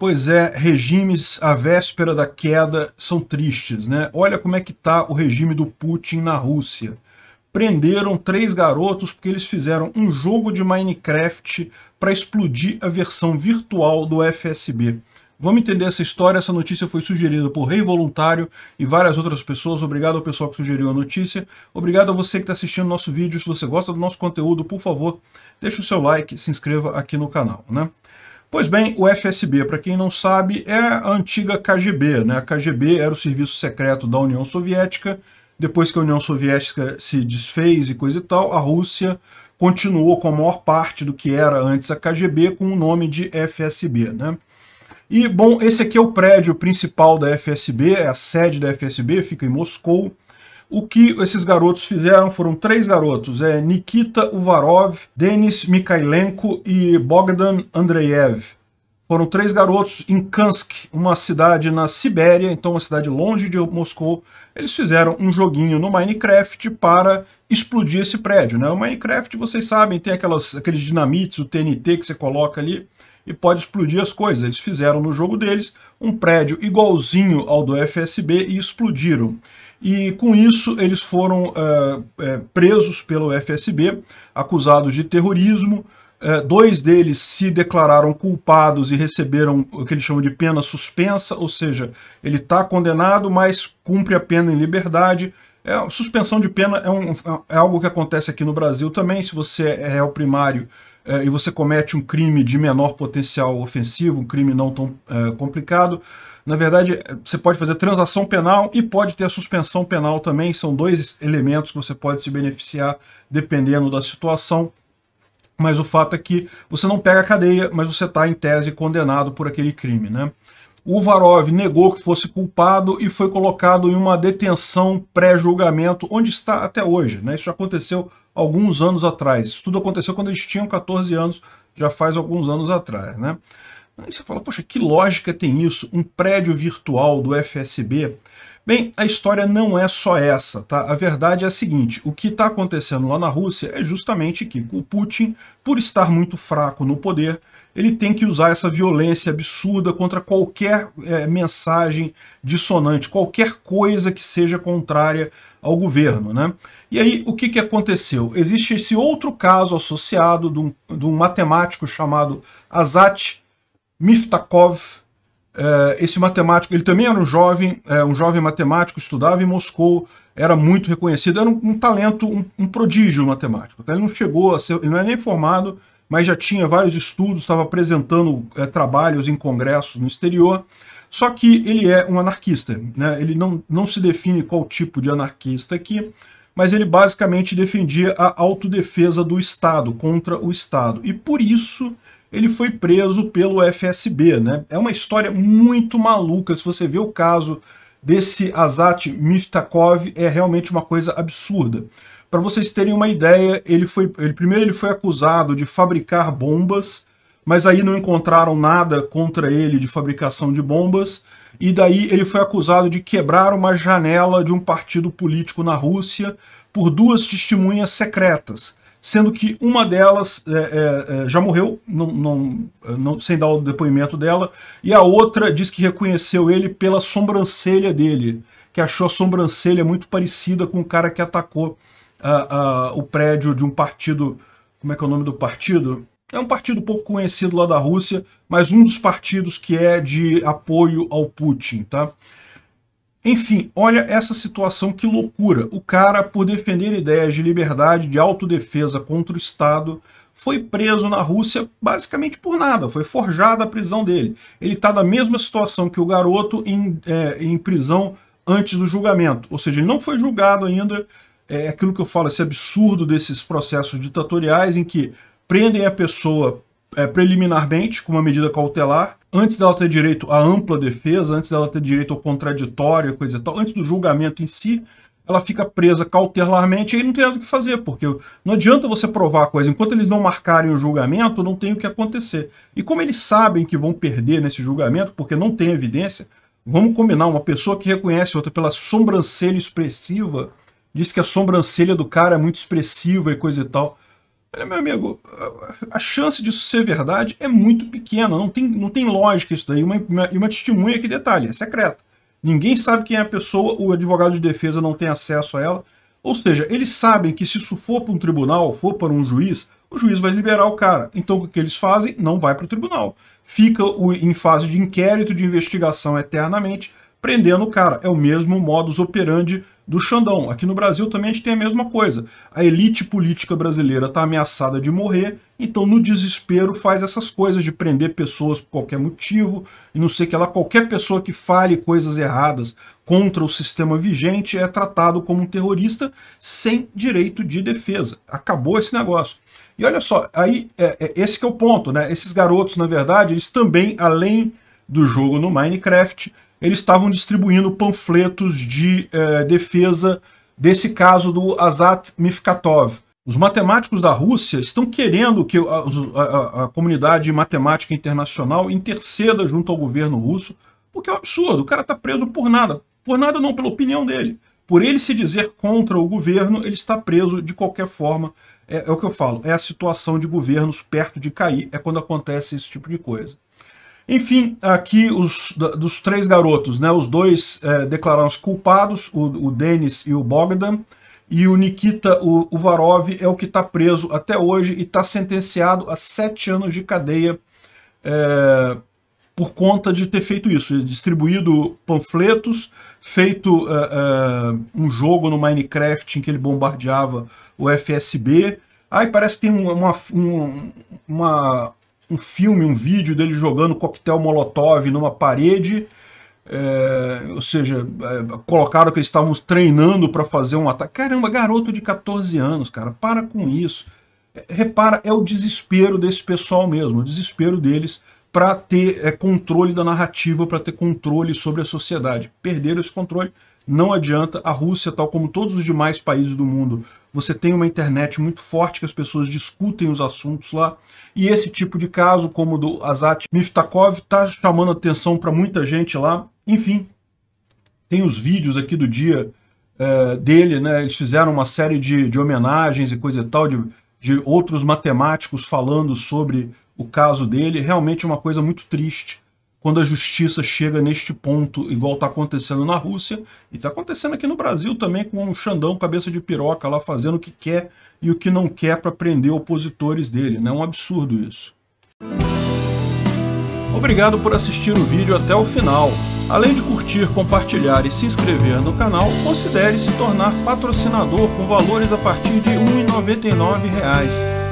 Pois é, regimes à véspera da queda são tristes, né? Olha como é que tá o regime do Putin na Rússia. Prenderam três garotos porque eles fizeram um jogo de Minecraft para explodir a versão virtual do FSB. Vamos entender essa história. Essa notícia foi sugerida por Rei Voluntário e várias outras pessoas. Obrigado ao pessoal que sugeriu a notícia. Obrigado a você que está assistindo nosso vídeo. Se você gosta do nosso conteúdo, por favor, deixe o seu like, se inscreva aqui no canal. Né? Pois bem, o FSB, para quem não sabe, é a antiga KGB. Né? A KGB era o serviço secreto da União Soviética. Depois que a União Soviética se desfez e coisa e tal, a Rússia continuou com a maior parte do que era antes a KGB com o nome de FSB. Né? E, bom, esse aqui é o prédio principal da FSB, é a sede da FSB, fica em Moscou. O que esses garotos fizeram foram três garotos, é Nikita Uvarov, Denis Mikhailenko e Bogdan Andreev. Foram três garotos em Kansk, uma cidade na Sibéria, então uma cidade longe de Moscou. Eles fizeram um joguinho no Minecraft para explodir esse prédio. Né? O Minecraft, vocês sabem, tem aquelas, aqueles dinamites, o TNT que você coloca ali e pode explodir as coisas. Eles fizeram no jogo deles um prédio igualzinho ao do FSB e explodiram e com isso eles foram eh, eh, presos pelo FSB, acusados de terrorismo. Eh, dois deles se declararam culpados e receberam o que eles chamam de pena suspensa, ou seja, ele está condenado, mas cumpre a pena em liberdade. É, suspensão de pena é, um, é, é algo que acontece aqui no Brasil também. Se você é, é réu primário e você comete um crime de menor potencial ofensivo, um crime não tão complicado, na verdade, você pode fazer transação penal e pode ter a suspensão penal também. São dois elementos que você pode se beneficiar dependendo da situação. Mas o fato é que você não pega a cadeia, mas você está em tese condenado por aquele crime. Né? O Varov negou que fosse culpado e foi colocado em uma detenção pré-julgamento, onde está até hoje. Né? Isso aconteceu alguns anos atrás. Isso tudo aconteceu quando eles tinham 14 anos, já faz alguns anos atrás. Né? Aí você fala, poxa, que lógica tem isso? Um prédio virtual do FSB? Bem, a história não é só essa, tá? A verdade é a seguinte, o que está acontecendo lá na Rússia é justamente que o Putin, por estar muito fraco no poder, ele tem que usar essa violência absurda contra qualquer é, mensagem dissonante, qualquer coisa que seja contrária ao governo. Né? E aí, o que, que aconteceu? Existe esse outro caso associado de um, de um matemático chamado Azat Miftakov, eh, esse matemático, ele também era um jovem, eh, um jovem matemático, estudava em Moscou, era muito reconhecido, era um, um talento, um, um, prodígio matemático. Tá? Ele não chegou a ser, ele não é nem formado, mas já tinha vários estudos, estava apresentando é, trabalhos em congressos no exterior. Só que ele é um anarquista, né? ele não, não se define qual tipo de anarquista aqui, mas ele basicamente defendia a autodefesa do Estado, contra o Estado. E por isso ele foi preso pelo FSB, né? É uma história muito maluca, se você vê o caso desse Azat Miftakov, é realmente uma coisa absurda. Para vocês terem uma ideia, ele foi, ele, primeiro ele foi acusado de fabricar bombas, mas aí não encontraram nada contra ele de fabricação de bombas, e daí ele foi acusado de quebrar uma janela de um partido político na Rússia por duas testemunhas secretas sendo que uma delas é, é, é já morreu, não, não, é, não, sem dar o depoimento dela, e a outra diz que reconheceu ele pela sobrancelha dele, que achou a sobrancelha muito parecida com o cara que atacou o prédio de um partido. Como é que é o nome do partido? É um partido pouco conhecido lá da Rússia, mas um dos partidos que é de apoio ao Putin, tá? Enfim, olha essa situação, que loucura. O cara, por defender ideias de liberdade de autodefesa contra o Estado, foi preso na Rússia basicamente por nada, foi forjada a prisão dele. Ele está na mesma situação que o garoto em, é, em prisão antes do julgamento, ou seja, ele não foi julgado ainda, é, é aquilo que eu falo, esse absurdo desses processos ditatoriais em que prendem a pessoa é, preliminarmente com uma medida cautelar, antes dela ter direito à ampla defesa, antes dela ter direito ao contraditório, coisa e tal, antes do julgamento em si, ela fica presa cautelarmente e aí não tem nada o que fazer, porque não adianta você provar a coisa. Enquanto eles não marcarem o julgamento, não tem o que acontecer. E como eles sabem que vão perder nesse julgamento, porque não tem evidência, vamos combinar, uma pessoa que reconhece outra pela sobrancelha expressiva, diz que a sobrancelha do cara é muito expressiva e coisa e tal. Olha, meu amigo, a chance disso ser verdade é muito pequena, não tem, não tem lógica isso daí. E uma, uma testemunha que detalhe, é secreto. Ninguém sabe quem é a pessoa, o advogado de defesa não tem acesso a ela. Ou seja, eles sabem que se isso for para um tribunal, for para um juiz, o juiz vai liberar o cara. Então o que eles fazem? Não vai para o tribunal. Fica o, em fase de inquérito, de investigação eternamente, prendendo o cara. É o mesmo modus operandi do Xandão. Aqui no Brasil também a gente tem a mesma coisa. A elite política brasileira está ameaçada de morrer, então no desespero faz essas coisas de prender pessoas por qualquer motivo, e não sei que lá, qualquer pessoa que fale coisas erradas contra o sistema vigente é tratado como um terrorista sem direito de defesa. Acabou esse negócio. E olha só, aí é, é, esse é o ponto, né? Esses garotos, na verdade, eles também, além do jogo no Minecraft, eles estavam distribuindo panfletos de eh, defesa desse caso do Azat Mifkatov. Os matemáticos da Rússia estão querendo que a, a, a comunidade matemática internacional interceda junto ao governo russo, porque é um absurdo, o cara está preso por nada. Por nada não, pela opinião dele. Por ele se dizer contra o governo, ele está preso de qualquer forma. É, é o que eu falo, é a situação de governos perto de cair, é quando acontece esse tipo de coisa. Enfim, aqui os dos três garotos, né? Os dois é, declararam-se culpados, o, o Denis e o Bogdan, e o Nikita o, o Varov é o que está preso até hoje e está sentenciado a sete anos de cadeia é, por conta de ter feito isso, distribuído panfletos, feito é, é, um jogo no Minecraft em que ele bombardeava o FSB. Aí parece que tem uma, uma, uma um filme, um vídeo dele jogando coquetel molotov numa parede. É, ou seja, é, colocaram que eles estavam treinando para fazer um ataque. Caramba, garoto de 14 anos, cara, para com isso. É, repara, é o desespero desse pessoal mesmo, o desespero deles para ter é, controle da narrativa, para ter controle sobre a sociedade. Perderam esse controle, não adianta. A Rússia, tal como todos os demais países do mundo, você tem uma internet muito forte que as pessoas discutem os assuntos lá. E esse tipo de caso, como o do Azat Miftakov, está chamando atenção para muita gente lá. Enfim, tem os vídeos aqui do dia é, dele, né? Eles fizeram uma série de, de homenagens e coisa e tal, de, de outros matemáticos falando sobre o caso dele. Realmente é uma coisa muito triste quando a justiça chega neste ponto, igual está acontecendo na Rússia, e está acontecendo aqui no Brasil também, com um Xandão, cabeça de piroca, lá fazendo o que quer e o que não quer para prender opositores dele. Né? É né? um absurdo isso. Obrigado por assistir o vídeo até o final. Além de curtir, compartilhar e se inscrever no canal, considere se tornar patrocinador com valores a partir de R$ 1,99